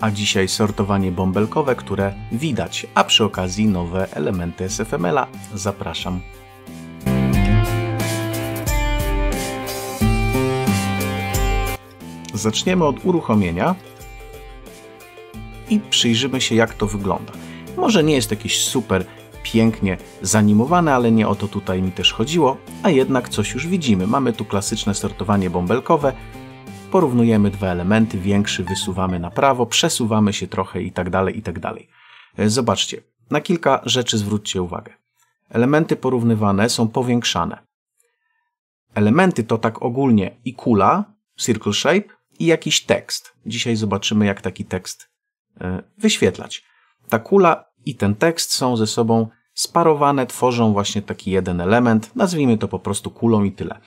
a dzisiaj sortowanie bąbelkowe, które widać, a przy okazji nowe elementy SFML-a. Zapraszam. Zaczniemy od uruchomienia i przyjrzymy się jak to wygląda. Może nie jest jakiś super pięknie zanimowane, ale nie o to tutaj mi też chodziło, a jednak coś już widzimy. Mamy tu klasyczne sortowanie bąbelkowe, porównujemy dwa elementy, większy wysuwamy na prawo, przesuwamy się trochę i tak dalej, i tak dalej. E, zobaczcie, na kilka rzeczy zwróćcie uwagę. Elementy porównywane są powiększane. Elementy to tak ogólnie i kula, circle shape i jakiś tekst. Dzisiaj zobaczymy, jak taki tekst e, wyświetlać. Ta kula i ten tekst są ze sobą sparowane, tworzą właśnie taki jeden element. Nazwijmy to po prostu kulą i tyle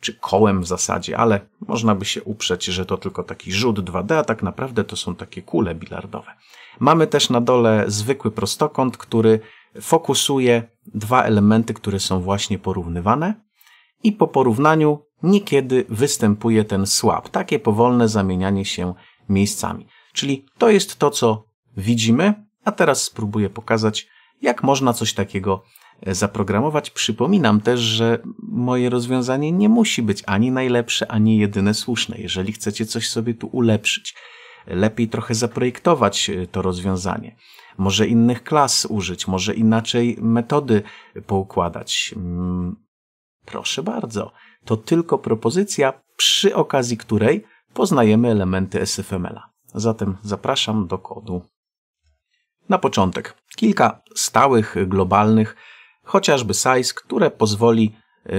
czy kołem w zasadzie, ale można by się uprzeć, że to tylko taki rzut 2D, a tak naprawdę to są takie kule bilardowe. Mamy też na dole zwykły prostokąt, który fokusuje dwa elementy, które są właśnie porównywane i po porównaniu niekiedy występuje ten słab, takie powolne zamienianie się miejscami. Czyli to jest to, co widzimy, a teraz spróbuję pokazać, jak można coś takiego zaprogramować. Przypominam też, że moje rozwiązanie nie musi być ani najlepsze, ani jedyne słuszne. Jeżeli chcecie coś sobie tu ulepszyć, lepiej trochę zaprojektować e, to rozwiązanie. Może innych klas użyć, może inaczej metody poukładać. Mm, proszę bardzo. To tylko propozycja, przy okazji której poznajemy elementy SFML-a. Zatem zapraszam do kodu. Na początek kilka stałych, globalnych chociażby size, które pozwoli e,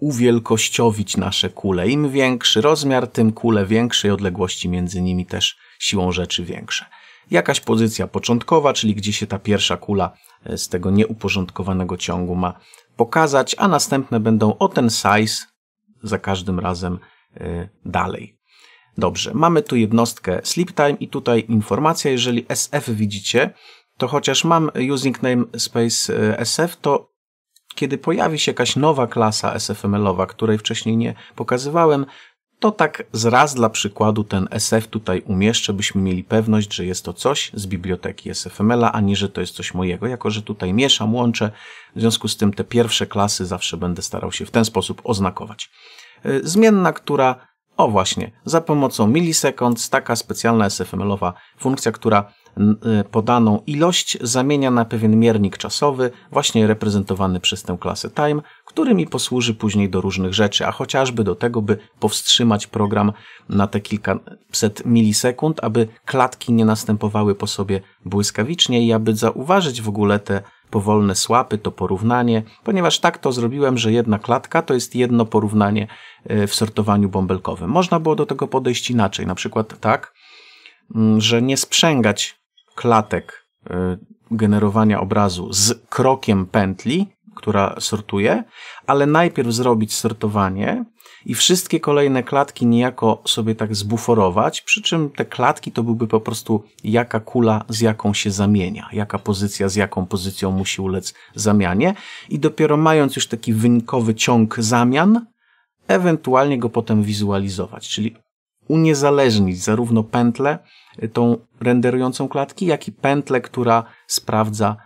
uwielkościowić nasze kule. Im większy rozmiar, tym kule większej odległości między nimi też siłą rzeczy większe. Jakaś pozycja początkowa, czyli gdzie się ta pierwsza kula e, z tego nieuporządkowanego ciągu ma pokazać, a następne będą o ten size za każdym razem e, dalej. Dobrze, mamy tu jednostkę sleep time i tutaj informacja, jeżeli SF widzicie, to chociaż mam using name space e, SF, to kiedy pojawi się jakaś nowa klasa SFML-owa, której wcześniej nie pokazywałem, to tak z raz dla przykładu ten SF tutaj umieszczę, byśmy mieli pewność, że jest to coś z biblioteki SFML-a, a nie, że to jest coś mojego, jako że tutaj mieszam, łączę, w związku z tym te pierwsze klasy zawsze będę starał się w ten sposób oznakować. E, zmienna, która, o właśnie, za pomocą milisekund, taka specjalna SFML-owa funkcja, która Y, podaną ilość zamienia na pewien miernik czasowy, właśnie reprezentowany przez tę klasę time, który mi posłuży później do różnych rzeczy, a chociażby do tego, by powstrzymać program na te kilkaset milisekund, aby klatki nie następowały po sobie błyskawicznie i aby zauważyć w ogóle te powolne słapy, to porównanie, ponieważ tak to zrobiłem, że jedna klatka to jest jedno porównanie y, w sortowaniu bąbelkowym. Można było do tego podejść inaczej, na przykład tak, mm, że nie sprzęgać klatek y, generowania obrazu z krokiem pętli, która sortuje, ale najpierw zrobić sortowanie i wszystkie kolejne klatki niejako sobie tak zbuforować, przy czym te klatki to byłby po prostu jaka kula z jaką się zamienia, jaka pozycja z jaką pozycją musi ulec zamianie i dopiero mając już taki wynikowy ciąg zamian, ewentualnie go potem wizualizować, czyli uniezależnić zarówno pętlę, y, tą renderującą klatki, jak i pętlę, która sprawdza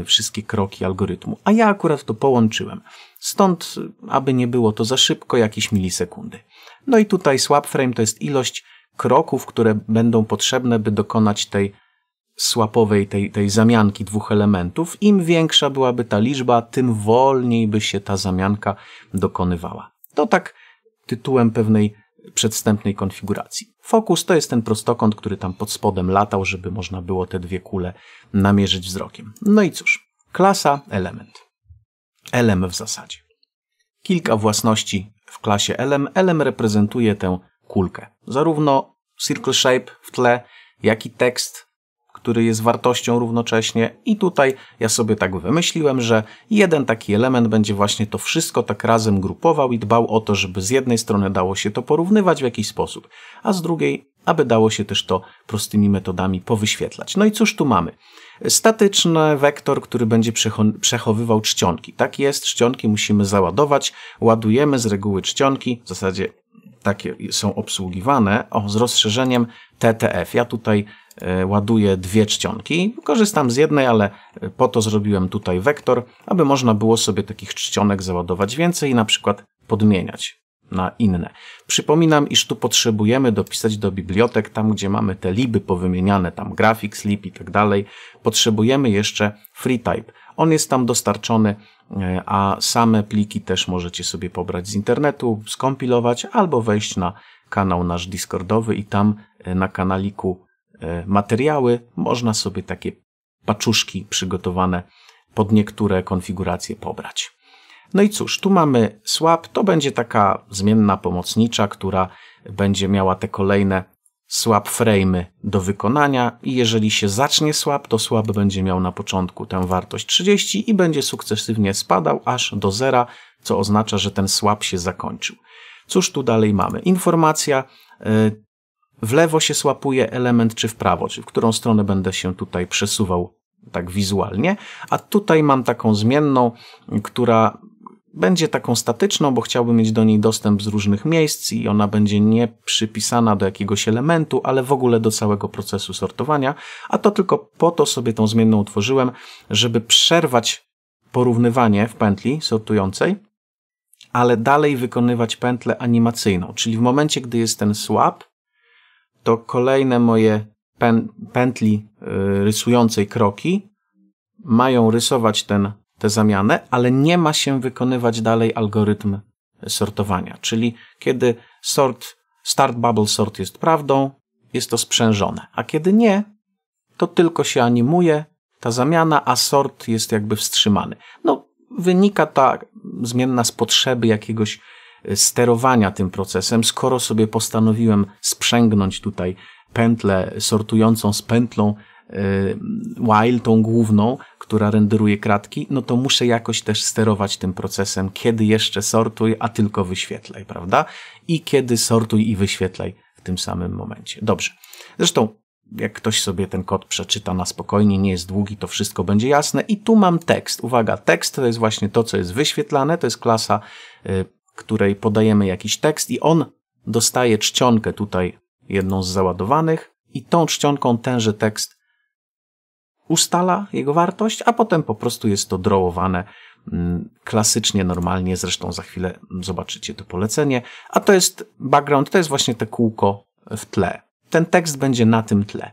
y, wszystkie kroki algorytmu. A ja akurat to połączyłem. Stąd, y, aby nie było to za szybko, jakieś milisekundy. No i tutaj swap frame to jest ilość kroków, które będą potrzebne, by dokonać tej swapowej, tej, tej zamianki dwóch elementów. Im większa byłaby ta liczba, tym wolniej by się ta zamianka dokonywała. To tak tytułem pewnej przedstępnej konfiguracji. Fokus to jest ten prostokąt, który tam pod spodem latał, żeby można było te dwie kule namierzyć wzrokiem. No i cóż, klasa element. Elem w zasadzie. Kilka własności w klasie elem. Elem reprezentuje tę kulkę. Zarówno circle shape w tle, jak i tekst który jest wartością równocześnie i tutaj ja sobie tak wymyśliłem, że jeden taki element będzie właśnie to wszystko tak razem grupował i dbał o to, żeby z jednej strony dało się to porównywać w jakiś sposób, a z drugiej aby dało się też to prostymi metodami powyświetlać. No i cóż tu mamy? Statyczny wektor, który będzie przechowywał czcionki. Tak jest, czcionki musimy załadować, ładujemy z reguły czcionki, w zasadzie takie są obsługiwane, o, z rozszerzeniem TTF. Ja tutaj e, ładuję dwie czcionki. Korzystam z jednej, ale e, po to zrobiłem tutaj wektor, aby można było sobie takich czcionek załadować więcej i na przykład podmieniać na inne. Przypominam, iż tu potrzebujemy dopisać do bibliotek, tam gdzie mamy te liby powymieniane, tam graphics, lib i tak dalej, potrzebujemy jeszcze FreeType. On jest tam dostarczony, e, a same pliki też możecie sobie pobrać z internetu, skompilować albo wejść na kanał nasz Discordowy i tam e, na kanaliku e, materiały można sobie takie paczuszki przygotowane pod niektóre konfiguracje pobrać. No i cóż, tu mamy swap, to będzie taka zmienna pomocnicza, która będzie miała te kolejne swap frame'y do wykonania i jeżeli się zacznie swap, to swap będzie miał na początku tę wartość 30 i będzie sukcesywnie spadał aż do zera, co oznacza, że ten swap się zakończył. Cóż tu dalej mamy? Informacja, y, w lewo się słapuje element, czy w prawo, czy w którą stronę będę się tutaj przesuwał tak wizualnie, a tutaj mam taką zmienną, która będzie taką statyczną, bo chciałbym mieć do niej dostęp z różnych miejsc i ona będzie nie przypisana do jakiegoś elementu, ale w ogóle do całego procesu sortowania, a to tylko po to sobie tą zmienną utworzyłem, żeby przerwać porównywanie w pętli sortującej, ale dalej wykonywać pętlę animacyjną, czyli w momencie, gdy jest ten swap, to kolejne moje pętli y, rysującej kroki mają rysować ten tę zamianę, ale nie ma się wykonywać dalej algorytm sortowania. Czyli kiedy sort, start bubble sort jest prawdą, jest to sprzężone, a kiedy nie, to tylko się animuje ta zamiana, a sort jest jakby wstrzymany. No, wynika ta zmienna z potrzeby jakiegoś e, sterowania tym procesem, skoro sobie postanowiłem sprzęgnąć tutaj pętlę sortującą z pętlą Y, while, tą główną, która renderuje kratki, no to muszę jakoś też sterować tym procesem, kiedy jeszcze sortuj, a tylko wyświetlaj, prawda? I kiedy sortuj i wyświetlaj w tym samym momencie. Dobrze. Zresztą, jak ktoś sobie ten kod przeczyta na spokojnie, nie jest długi, to wszystko będzie jasne. I tu mam tekst. Uwaga, tekst to jest właśnie to, co jest wyświetlane, to jest klasa, y, której podajemy jakiś tekst i on dostaje czcionkę tutaj, jedną z załadowanych i tą czcionką tenże tekst ustala jego wartość, a potem po prostu jest to drołowane mm, klasycznie, normalnie, zresztą za chwilę zobaczycie to polecenie. A to jest background, to jest właśnie te kółko w tle. Ten tekst będzie na tym tle.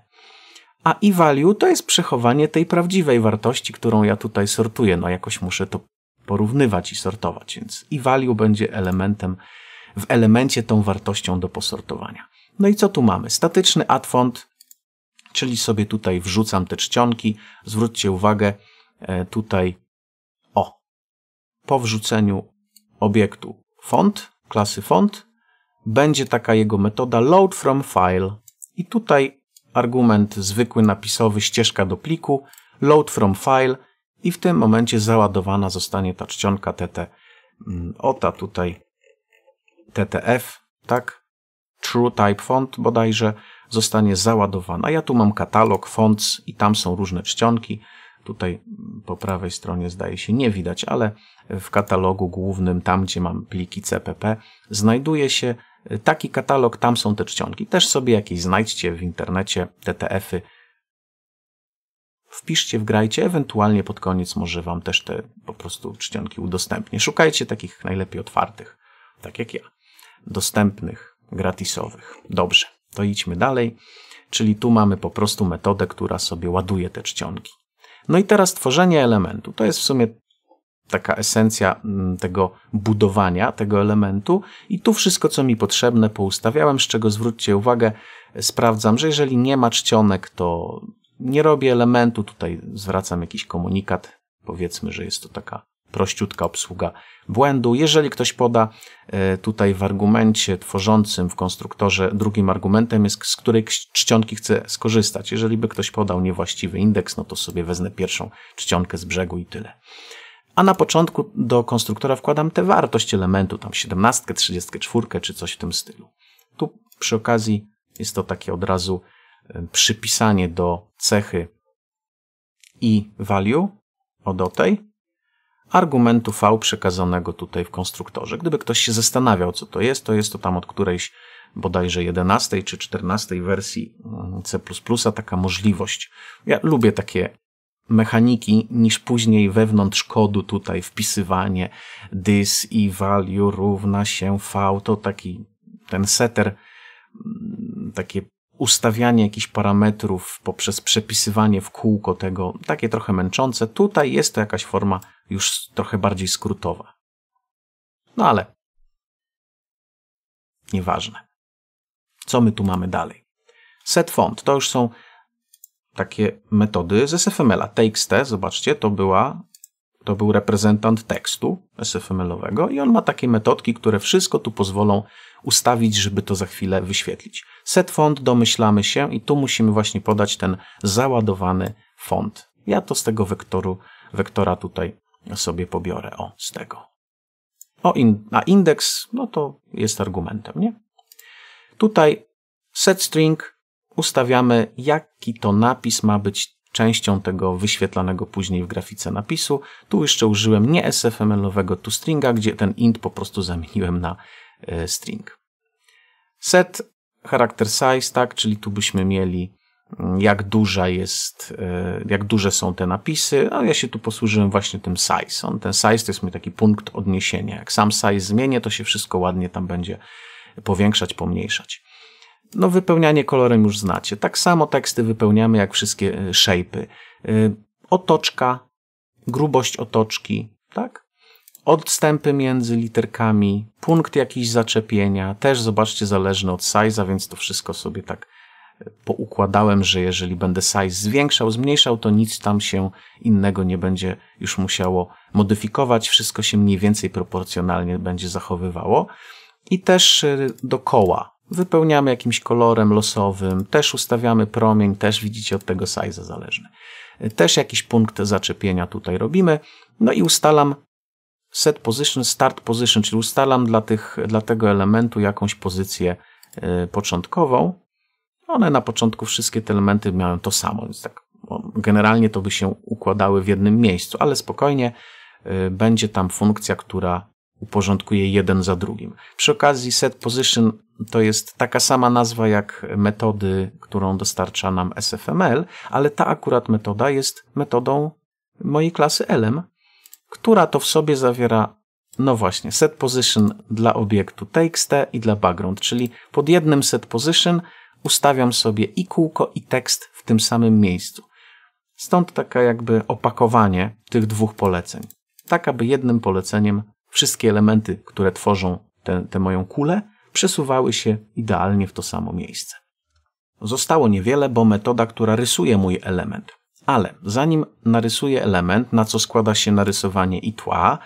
A i value to jest przechowanie tej prawdziwej wartości, którą ja tutaj sortuję. No jakoś muszę to porównywać i sortować, więc i value będzie elementem, w elemencie tą wartością do posortowania. No i co tu mamy? Statyczny ad font czyli sobie tutaj wrzucam te czcionki. Zwróćcie uwagę, e, tutaj o, po wrzuceniu obiektu font, klasy font, będzie taka jego metoda load from file i tutaj argument zwykły napisowy, ścieżka do pliku, load from file i w tym momencie załadowana zostanie ta czcionka TT, o ta tutaj TTF, tak, True Type Font bodajże zostanie załadowana. Ja tu mam katalog fonts i tam są różne czcionki. Tutaj po prawej stronie zdaje się nie widać, ale w katalogu głównym, tam gdzie mam pliki CPP, znajduje się taki katalog, tam są te czcionki. Też sobie jakieś znajdźcie w internecie, TTF-y. Wpiszcie, wgrajcie, ewentualnie pod koniec może Wam też te po prostu czcionki udostępnię. Szukajcie takich najlepiej otwartych, tak jak ja, dostępnych gratisowych. Dobrze, to idźmy dalej. Czyli tu mamy po prostu metodę, która sobie ładuje te czcionki. No i teraz tworzenie elementu. To jest w sumie taka esencja mm, tego budowania tego elementu i tu wszystko, co mi potrzebne poustawiałem, z czego zwróćcie uwagę, sprawdzam, że jeżeli nie ma czcionek, to nie robię elementu, tutaj zwracam jakiś komunikat, powiedzmy, że jest to taka prościutka obsługa błędu. Jeżeli ktoś poda e, tutaj w argumencie tworzącym w konstruktorze drugim argumentem jest, z której czcionki chce skorzystać. Jeżeli by ktoś podał niewłaściwy indeks, no to sobie wezmę pierwszą czcionkę z brzegu i tyle. A na początku do konstruktora wkładam tę wartość elementu, tam 17, 34 czy coś w tym stylu. Tu przy okazji jest to takie od razu e, przypisanie do cechy i value, o do tej, argumentu V przekazanego tutaj w konstruktorze. Gdyby ktoś się zastanawiał, co to jest, to jest to tam od którejś bodajże 11 czy 14 wersji mm, C++ taka możliwość. Ja lubię takie mechaniki niż później wewnątrz kodu tutaj wpisywanie this i value równa się v, to taki ten setter, mm, takie ustawianie jakichś parametrów poprzez przepisywanie w kółko tego, takie trochę męczące. Tutaj jest to jakaś forma już trochę bardziej skrótowa. No ale nieważne. Co my tu mamy dalej? Set font to już są takie metody z SFML-a. TXT, zobaczcie, to była to był reprezentant tekstu SFML-owego i on ma takie metodki, które wszystko tu pozwolą ustawić, żeby to za chwilę wyświetlić. Set font domyślamy się i tu musimy właśnie podać ten załadowany font. Ja to z tego wektoru, wektora tutaj sobie pobiorę o, z tego. O in, a indeks, no to jest argumentem, nie? Tutaj setString ustawiamy, jaki to napis ma być częścią tego wyświetlanego później w grafice napisu. Tu jeszcze użyłem nie SFML-owego toStringa, gdzie ten int po prostu zamieniłem na e, string. Set charakter size, tak, czyli tu byśmy mieli jak duża jest, e, jak duże są te napisy. No, ja się tu posłużyłem właśnie tym size. On, ten size to jest mój taki punkt odniesienia. Jak sam size zmienię, to się wszystko ładnie tam będzie powiększać, pomniejszać. No, wypełnianie kolorem już znacie. Tak samo teksty wypełniamy jak wszystkie e, shape'y. E, otoczka, grubość otoczki, tak? Odstępy między literkami, punkt jakiś zaczepienia, też zobaczcie, zależny od size'a, więc to wszystko sobie tak poukładałem, że jeżeli będę size zwiększał, zmniejszał, to nic tam się innego nie będzie już musiało modyfikować. Wszystko się mniej więcej proporcjonalnie będzie zachowywało. I też e, do koła wypełniamy jakimś kolorem losowym, też ustawiamy promień, też widzicie od tego size zależny. E, też jakiś punkt zaczepienia tutaj robimy. No i ustalam set position, start position, czyli ustalam dla, tych, dla tego elementu jakąś pozycję e, początkową. One na początku wszystkie te elementy miały to samo, więc tak generalnie to by się układały w jednym miejscu, ale spokojnie y, będzie tam funkcja, która uporządkuje jeden za drugim. Przy okazji set position to jest taka sama nazwa jak metody, którą dostarcza nam SFML, ale ta akurat metoda jest metodą mojej klasy LM, która to w sobie zawiera no właśnie, set position dla obiektu txt i dla background, czyli pod jednym set position ustawiam sobie i kółko, i tekst w tym samym miejscu. Stąd taka jakby opakowanie tych dwóch poleceń. Tak, aby jednym poleceniem wszystkie elementy, które tworzą tę moją kulę, przesuwały się idealnie w to samo miejsce. Zostało niewiele, bo metoda, która rysuje mój element. Ale zanim narysuję element, na co składa się narysowanie i tła,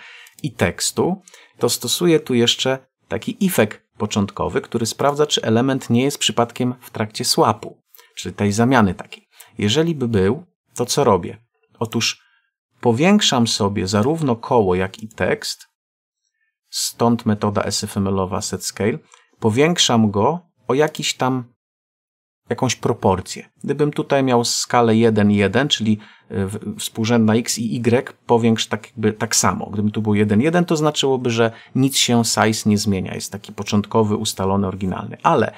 i tekstu, to stosuję tu jeszcze taki ifek początkowy, który sprawdza, czy element nie jest przypadkiem w trakcie swapu, czyli tej zamiany takiej. Jeżeli by był, to co robię? Otóż powiększam sobie zarówno koło, jak i tekst, stąd metoda SFML-owa SetScale, powiększam go o jakiś tam jakąś proporcję. Gdybym tutaj miał skalę 1,1, czyli e, współrzędna x i y powiększ tak, jakby, tak samo. Gdyby tu był 1,1, to znaczyłoby, że nic się size nie zmienia. Jest taki początkowy, ustalony, oryginalny. Ale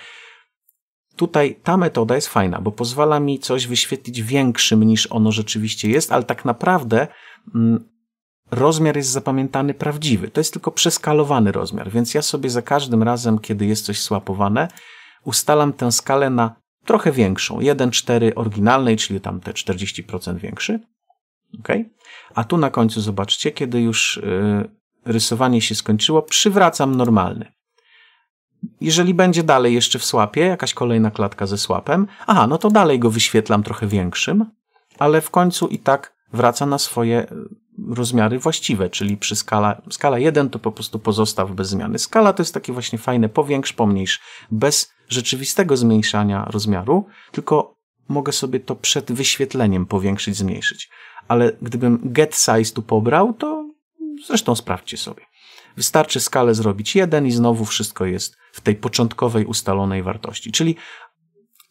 tutaj ta metoda jest fajna, bo pozwala mi coś wyświetlić większym niż ono rzeczywiście jest, ale tak naprawdę mm, rozmiar jest zapamiętany prawdziwy. To jest tylko przeskalowany rozmiar, więc ja sobie za każdym razem, kiedy jest coś słapowane, ustalam tę skalę na trochę większą, 1,4 oryginalnej, czyli tam te 40% większy. ok? A tu na końcu zobaczcie, kiedy już y, rysowanie się skończyło, przywracam normalny. Jeżeli będzie dalej jeszcze w słapie, jakaś kolejna klatka ze słapem, aha, no to dalej go wyświetlam trochę większym, ale w końcu i tak wraca na swoje rozmiary właściwe, czyli przy skala, skala 1 to po prostu pozostaw bez zmiany. Skala to jest takie właśnie fajne powiększ, pomniejsz, bez rzeczywistego zmniejszania rozmiaru, tylko mogę sobie to przed wyświetleniem powiększyć, zmniejszyć. Ale gdybym get size tu pobrał, to zresztą sprawdźcie sobie. Wystarczy skalę zrobić 1 i znowu wszystko jest w tej początkowej ustalonej wartości. Czyli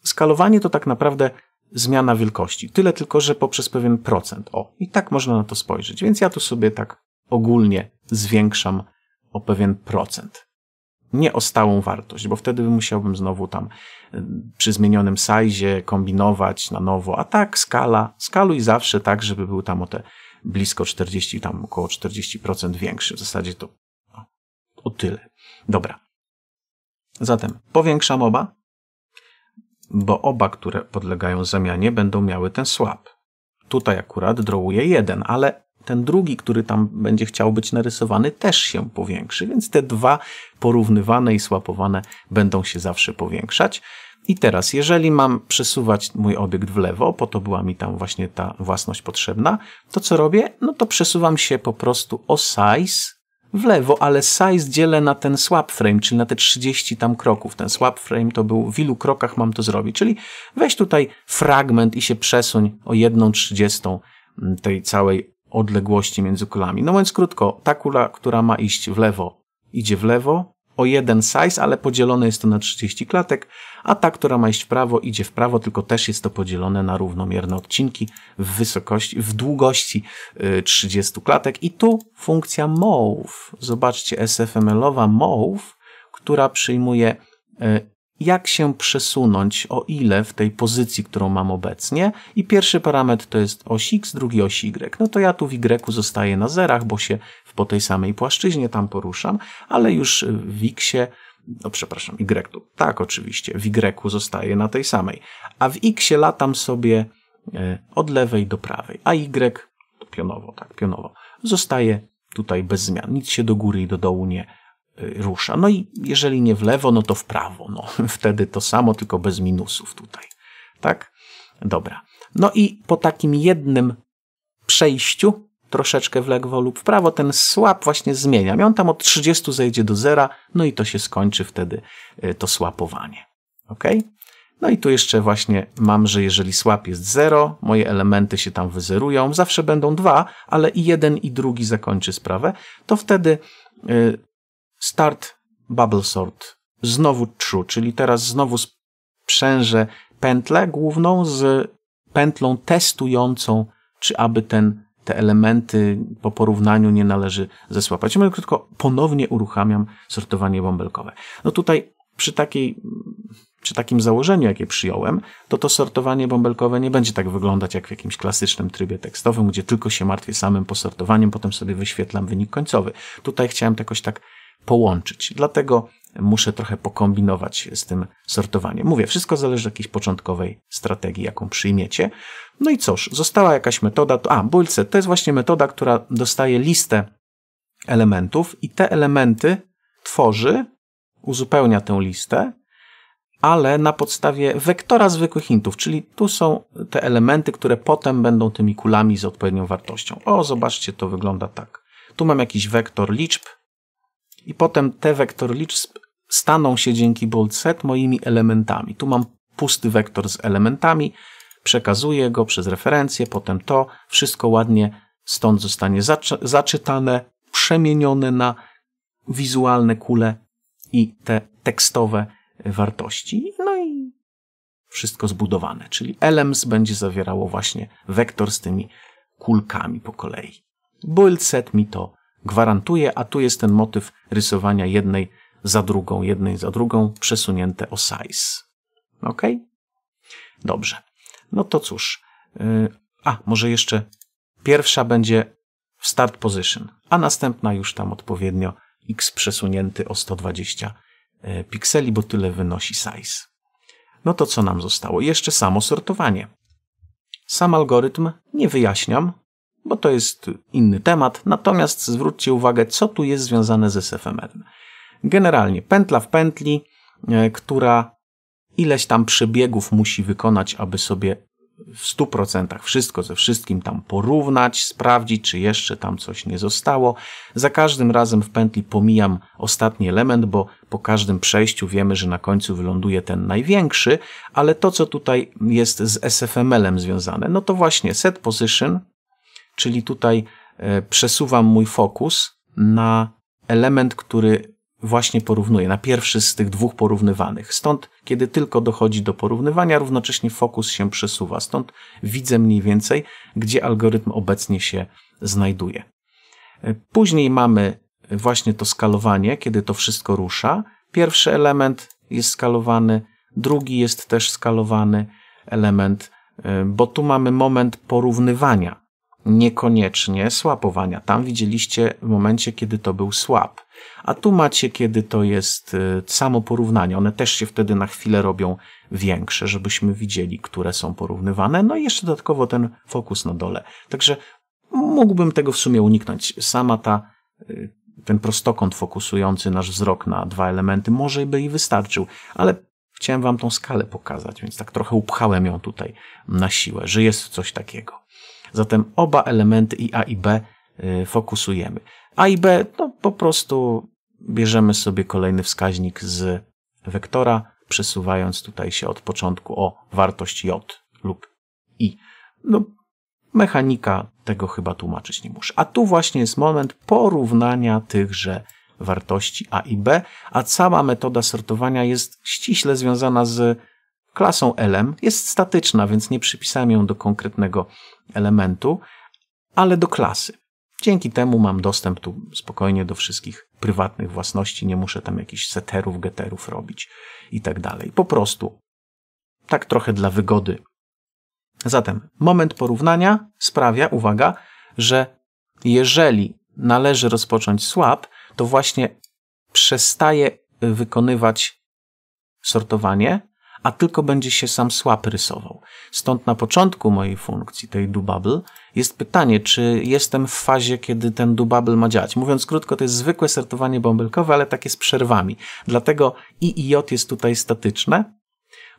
skalowanie to tak naprawdę zmiana wielkości. Tyle tylko, że poprzez pewien procent. O, i tak można na to spojrzeć. Więc ja tu sobie tak ogólnie zwiększam o pewien procent. Nie o stałą wartość, bo wtedy musiałbym znowu tam y, przy zmienionym size kombinować na nowo, a tak skala, skaluj zawsze tak, żeby był tam o te blisko 40, tam około 40% większy. W zasadzie to o tyle. Dobra. Zatem powiększam oba, bo oba, które podlegają zamianie, będą miały ten swap. Tutaj akurat drołuje jeden, ale ten drugi, który tam będzie chciał być narysowany, też się powiększy, więc te dwa porównywane i swapowane będą się zawsze powiększać. I teraz, jeżeli mam przesuwać mój obiekt w lewo, po to była mi tam właśnie ta własność potrzebna, to co robię? No to przesuwam się po prostu o size w lewo, ale size dzielę na ten swap frame, czyli na te 30 tam kroków. Ten swap frame to był w ilu krokach mam to zrobić, czyli weź tutaj fragment i się przesuń o 1,30 mm, tej całej odległości między kulami. No więc krótko, ta kula, która ma iść w lewo, idzie w lewo, o jeden size, ale podzielone jest to na 30 klatek, a ta, która ma iść w prawo, idzie w prawo, tylko też jest to podzielone na równomierne odcinki w wysokości, w długości 30 y, klatek. I tu funkcja move. Zobaczcie, SFML-owa move, która przyjmuje y, jak się przesunąć, o ile w tej pozycji, którą mam obecnie. I pierwszy parametr to jest oś x, drugi oś y. No to ja tu w y zostaję na zerach, bo się po tej samej płaszczyźnie tam poruszam, ale już w x no przepraszam, y tu, tak oczywiście, w y zostaję na tej samej. A w x latam sobie e, od lewej do prawej, a y pionowo, tak, pionowo, zostaje tutaj bez zmian. Nic się do góry i do dołu nie Y, rusza. No i jeżeli nie w lewo, no to w prawo. No, wtedy to samo, tylko bez minusów tutaj. Tak? Dobra. No i po takim jednym przejściu, troszeczkę w lewo lub w prawo, ten słap właśnie zmienia. I on tam od 30 zejdzie do zera, no i to się skończy wtedy y, to słapowanie. Ok? No i tu jeszcze właśnie mam, że jeżeli słap jest 0, moje elementy się tam wyzerują, zawsze będą dwa, ale i jeden i drugi zakończy sprawę, to wtedy y, Start Bubble Sort. Znowu true, czyli teraz znowu sprzężę pętlę główną z pętlą testującą, czy aby ten, te elementy po porównaniu nie należy zesłapać. Ja tylko ponownie uruchamiam sortowanie bąbelkowe. No tutaj przy takiej przy takim założeniu, jakie przyjąłem, to to sortowanie bąbelkowe nie będzie tak wyglądać jak w jakimś klasycznym trybie tekstowym, gdzie tylko się martwię samym posortowaniem, potem sobie wyświetlam wynik końcowy. Tutaj chciałem to jakoś tak połączyć. Dlatego muszę trochę pokombinować z tym sortowaniem. Mówię, wszystko zależy od jakiejś początkowej strategii, jaką przyjmiecie. No i cóż, została jakaś metoda, to, a, bulce, to jest właśnie metoda, która dostaje listę elementów i te elementy tworzy, uzupełnia tę listę, ale na podstawie wektora zwykłych intów, czyli tu są te elementy, które potem będą tymi kulami z odpowiednią wartością. O, zobaczcie, to wygląda tak. Tu mam jakiś wektor liczb, i potem te wektor liczb staną się dzięki bold set moimi elementami. Tu mam pusty wektor z elementami, przekazuję go przez referencję, potem to, wszystko ładnie stąd zostanie zaczy zaczytane, przemienione na wizualne kule i te tekstowe wartości. No i wszystko zbudowane, czyli Elems będzie zawierało właśnie wektor z tymi kulkami po kolei. Build set mi to gwarantuje, a tu jest ten motyw rysowania jednej za drugą, jednej za drugą, przesunięte o size. Ok? Dobrze. No to cóż. Y, a, może jeszcze pierwsza będzie w start position, a następna już tam odpowiednio x przesunięty o 120 y, pikseli, bo tyle wynosi size. No to co nam zostało? Jeszcze samo sortowanie. Sam algorytm nie wyjaśniam, bo to jest inny temat. Natomiast zwróćcie uwagę, co tu jest związane z SFML. em Generalnie pętla w pętli, e, która ileś tam przebiegów musi wykonać, aby sobie w 100% wszystko ze wszystkim tam porównać, sprawdzić, czy jeszcze tam coś nie zostało. Za każdym razem w pętli pomijam ostatni element, bo po każdym przejściu wiemy, że na końcu wyląduje ten największy, ale to, co tutaj jest z SFML-em związane, no to właśnie set position, Czyli tutaj e, przesuwam mój fokus na element, który właśnie porównuję, na pierwszy z tych dwóch porównywanych. Stąd, kiedy tylko dochodzi do porównywania, równocześnie fokus się przesuwa. Stąd widzę mniej więcej, gdzie algorytm obecnie się znajduje. E, później mamy właśnie to skalowanie, kiedy to wszystko rusza. Pierwszy element jest skalowany, drugi jest też skalowany element, e, bo tu mamy moment porównywania niekoniecznie słapowania. Tam widzieliście w momencie, kiedy to był słab. A tu macie, kiedy to jest y, samo porównanie. One też się wtedy na chwilę robią większe, żebyśmy widzieli, które są porównywane. No i jeszcze dodatkowo ten fokus na dole. Także mógłbym tego w sumie uniknąć. Sama ta, y, ten prostokąt fokusujący nasz wzrok na dwa elementy może by i wystarczył, ale chciałem wam tą skalę pokazać, więc tak trochę upchałem ją tutaj na siłę, że jest coś takiego. Zatem oba elementy i A i B y, fokusujemy. A i B no po prostu bierzemy sobie kolejny wskaźnik z wektora, przesuwając tutaj się od początku o wartość J lub I. No, mechanika tego chyba tłumaczyć nie muszę. A tu właśnie jest moment porównania tychże wartości A i B, a cała metoda sortowania jest ściśle związana z klasą LM. Jest statyczna, więc nie przypisałem ją do konkretnego elementu, ale do klasy. Dzięki temu mam dostęp tu spokojnie do wszystkich prywatnych własności, nie muszę tam jakichś seterów, getterów robić i tak dalej. Po prostu tak trochę dla wygody. Zatem moment porównania sprawia, uwaga, że jeżeli należy rozpocząć swap, to właśnie przestaje wykonywać sortowanie a tylko będzie się sam słab rysował. Stąd na początku mojej funkcji, tej dubable, jest pytanie, czy jestem w fazie, kiedy ten dubable ma działać. Mówiąc krótko, to jest zwykłe sortowanie bąbelkowe, ale takie z przerwami. Dlatego i i j jest tutaj statyczne,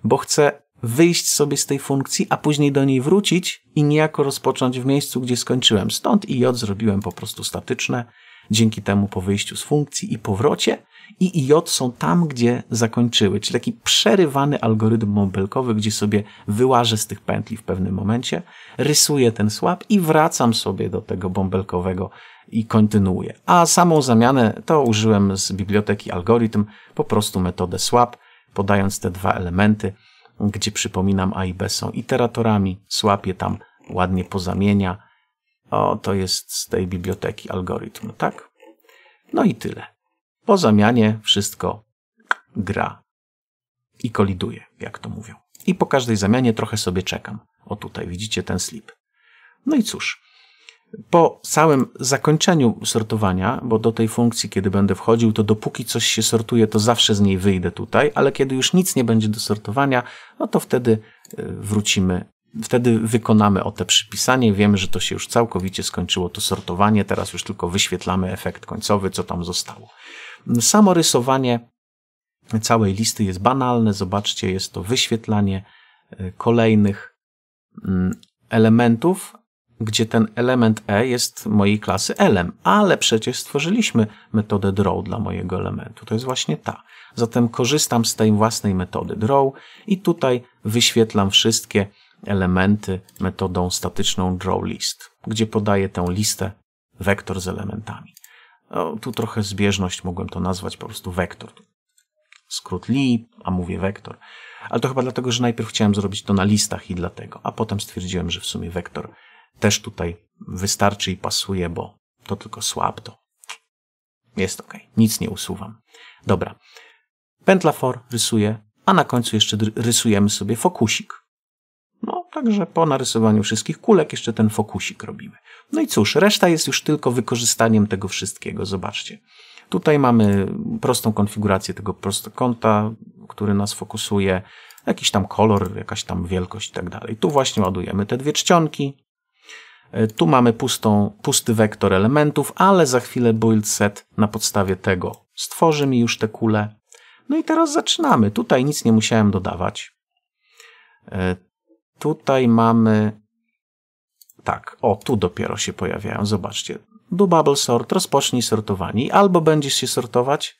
bo chcę wyjść sobie z tej funkcji, a później do niej wrócić i niejako rozpocząć w miejscu, gdzie skończyłem. Stąd i j zrobiłem po prostu statyczne, dzięki temu po wyjściu z funkcji i powrocie i i j są tam, gdzie zakończyły, czyli taki przerywany algorytm mąbelkowy, gdzie sobie wyłażę z tych pętli w pewnym momencie, rysuję ten słab i wracam sobie do tego bąbelkowego i kontynuuję. A samą zamianę to użyłem z biblioteki algorytm, po prostu metodę swap, podając te dwa elementy, gdzie przypominam A i B są iteratorami, swap je tam ładnie pozamienia. O, to jest z tej biblioteki algorytm, tak? No i tyle. Po zamianie wszystko gra i koliduje, jak to mówią. I po każdej zamianie trochę sobie czekam. O tutaj widzicie ten slip. No i cóż, po całym zakończeniu sortowania, bo do tej funkcji, kiedy będę wchodził, to dopóki coś się sortuje, to zawsze z niej wyjdę tutaj, ale kiedy już nic nie będzie do sortowania, no to wtedy e, wrócimy, wtedy wykonamy o te przypisanie. Wiemy, że to się już całkowicie skończyło, to sortowanie, teraz już tylko wyświetlamy efekt końcowy, co tam zostało. Samorysowanie całej listy jest banalne. Zobaczcie, jest to wyświetlanie e, kolejnych mm, elementów, gdzie ten element E jest mojej klasy elem, ale przecież stworzyliśmy metodę draw dla mojego elementu. To jest właśnie ta. Zatem korzystam z tej własnej metody draw i tutaj wyświetlam wszystkie elementy metodą statyczną drawList, gdzie podaję tę listę wektor z elementami. No, tu trochę zbieżność mogłem to nazwać po prostu wektor. Skrót li, a mówię wektor. Ale to chyba dlatego, że najpierw chciałem zrobić to na listach i dlatego, a potem stwierdziłem, że w sumie wektor też tutaj wystarczy i pasuje, bo to tylko słab to. Jest ok, nic nie usuwam. Dobra. Pętla for rysuję, a na końcu jeszcze rysujemy sobie fokusik. Także po narysowaniu wszystkich kulek jeszcze ten fokusik robimy. No i cóż, reszta jest już tylko wykorzystaniem tego wszystkiego. Zobaczcie. Tutaj mamy prostą konfigurację tego prostokąta, który nas fokusuje, jakiś tam kolor, jakaś tam wielkość i tak dalej. Tu właśnie ładujemy te dwie czcionki. E, tu mamy pustą, pusty wektor elementów, ale za chwilę build set na podstawie tego stworzy mi już te kule. No i teraz zaczynamy. Tutaj nic nie musiałem dodawać. E, Tutaj mamy... Tak, o, tu dopiero się pojawiają, zobaczcie. Do bubble sort, rozpocznij sortowanie. Albo będziesz się sortować,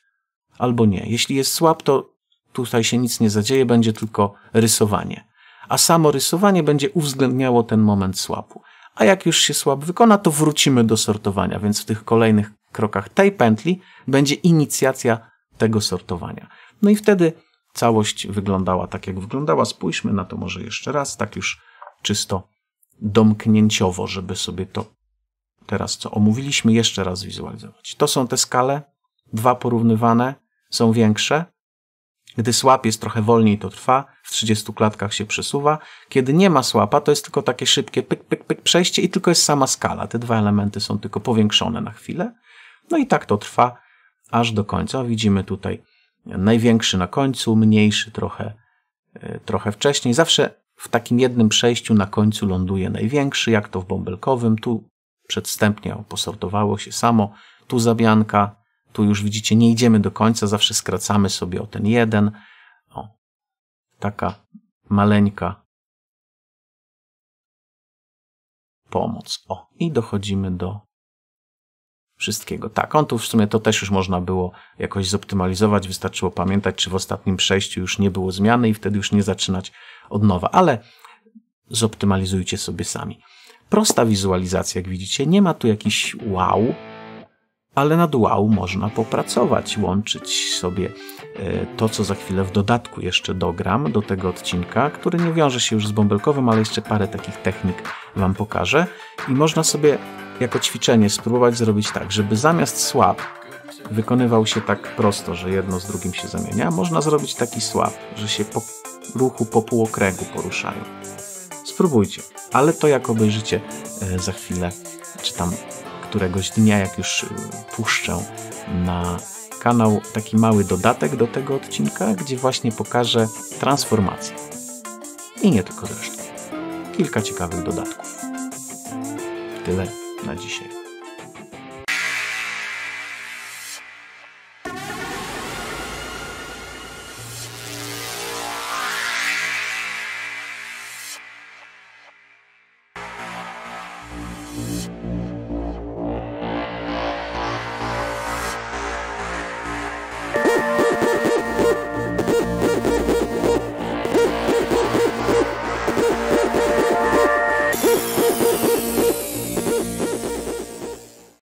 albo nie. Jeśli jest swap, to tutaj się nic nie zadzieje, będzie tylko rysowanie. A samo rysowanie będzie uwzględniało ten moment swapu. A jak już się swap wykona, to wrócimy do sortowania, więc w tych kolejnych krokach tej pętli będzie inicjacja tego sortowania. No i wtedy całość wyglądała tak, jak wyglądała. Spójrzmy na to może jeszcze raz, tak już czysto domknięciowo, żeby sobie to teraz, co omówiliśmy, jeszcze raz wizualizować. To są te skale, dwa porównywane, są większe. Gdy słap jest trochę wolniej, to trwa, w 30 klatkach się przesuwa. Kiedy nie ma słapa, to jest tylko takie szybkie pyk, pyk, pyk przejście i tylko jest sama skala. Te dwa elementy są tylko powiększone na chwilę. No i tak to trwa aż do końca. Widzimy tutaj Największy na końcu, mniejszy trochę, e, trochę wcześniej. Zawsze w takim jednym przejściu na końcu ląduje największy, jak to w bąbelkowym. Tu przedstępnie posortowało się samo, tu zabianka, tu już widzicie, nie idziemy do końca, zawsze skracamy sobie o ten jeden. O, taka maleńka pomoc. O, i dochodzimy do wszystkiego. Tak, on tu w sumie to też już można było jakoś zoptymalizować, wystarczyło pamiętać, czy w ostatnim przejściu już nie było zmiany i wtedy już nie zaczynać od nowa, ale zoptymalizujcie sobie sami. Prosta wizualizacja, jak widzicie, nie ma tu jakiś wow, ale nad wow można popracować, łączyć sobie e, to, co za chwilę w dodatku jeszcze dogram do tego odcinka, który nie wiąże się już z bąbelkowym, ale jeszcze parę takich technik Wam pokażę. I można sobie jako ćwiczenie spróbować zrobić tak, żeby zamiast słab wykonywał się tak prosto, że jedno z drugim się zamienia, można zrobić taki słab, że się po ruchu po półokręgu poruszają. Spróbujcie, ale to jak obejrzycie e, za chwilę, czy tam któregoś dnia, jak już y, puszczę na kanał, taki mały dodatek do tego odcinka, gdzie właśnie pokażę transformację. I nie tylko zresztą. Kilka ciekawych dodatków. Tyle na dzisiaj.